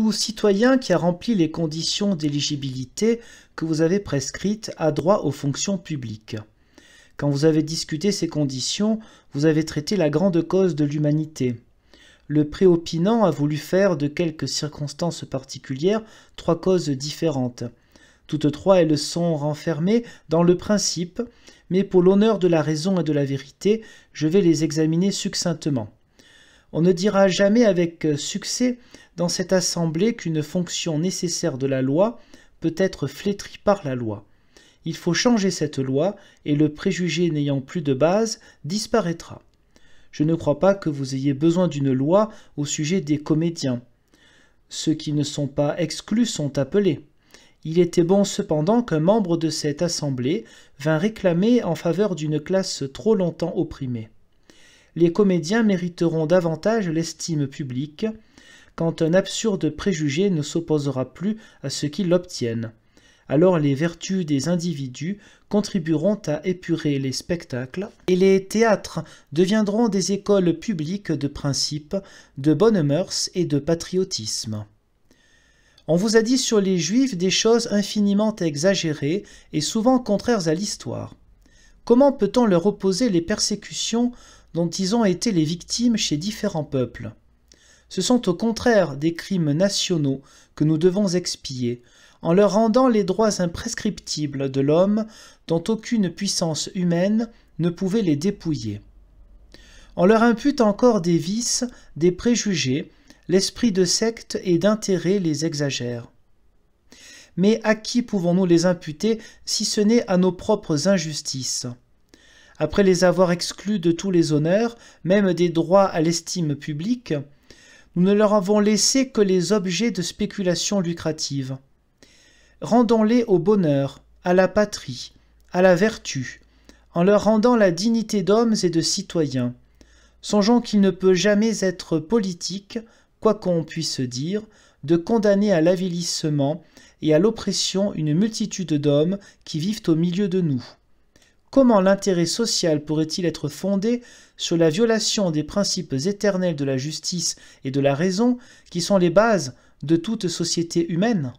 tout citoyen qui a rempli les conditions d'éligibilité que vous avez prescrites a droit aux fonctions publiques. Quand vous avez discuté ces conditions, vous avez traité la grande cause de l'humanité. Le préopinant a voulu faire de quelques circonstances particulières trois causes différentes. Toutes trois elles sont renfermées dans le principe, mais pour l'honneur de la raison et de la vérité, je vais les examiner succinctement. On ne dira jamais avec euh, succès dans cette assemblée qu'une fonction nécessaire de la loi peut être flétrie par la loi. Il faut changer cette loi et le préjugé n'ayant plus de base disparaîtra. Je ne crois pas que vous ayez besoin d'une loi au sujet des comédiens. Ceux qui ne sont pas exclus sont appelés. Il était bon cependant qu'un membre de cette assemblée vint réclamer en faveur d'une classe trop longtemps opprimée les comédiens mériteront davantage l'estime publique quand un absurde préjugé ne s'opposera plus à ce qu'ils l'obtiennent. Alors les vertus des individus contribueront à épurer les spectacles et les théâtres deviendront des écoles publiques de principes, de bonnes mœurs et de patriotisme. On vous a dit sur les Juifs des choses infiniment exagérées et souvent contraires à l'histoire. Comment peut-on leur opposer les persécutions dont ils ont été les victimes chez différents peuples Ce sont au contraire des crimes nationaux que nous devons expier, en leur rendant les droits imprescriptibles de l'homme dont aucune puissance humaine ne pouvait les dépouiller. On leur impute encore des vices, des préjugés, l'esprit de secte et d'intérêt les exagère mais à qui pouvons-nous les imputer si ce n'est à nos propres injustices Après les avoir exclus de tous les honneurs, même des droits à l'estime publique, nous ne leur avons laissé que les objets de spéculation lucrative. Rendons-les au bonheur, à la patrie, à la vertu, en leur rendant la dignité d'hommes et de citoyens. Songeons qu'il ne peut jamais être politique, quoi qu'on puisse dire, de condamner à l'avilissement et à l'oppression une multitude d'hommes qui vivent au milieu de nous. Comment l'intérêt social pourrait-il être fondé sur la violation des principes éternels de la justice et de la raison qui sont les bases de toute société humaine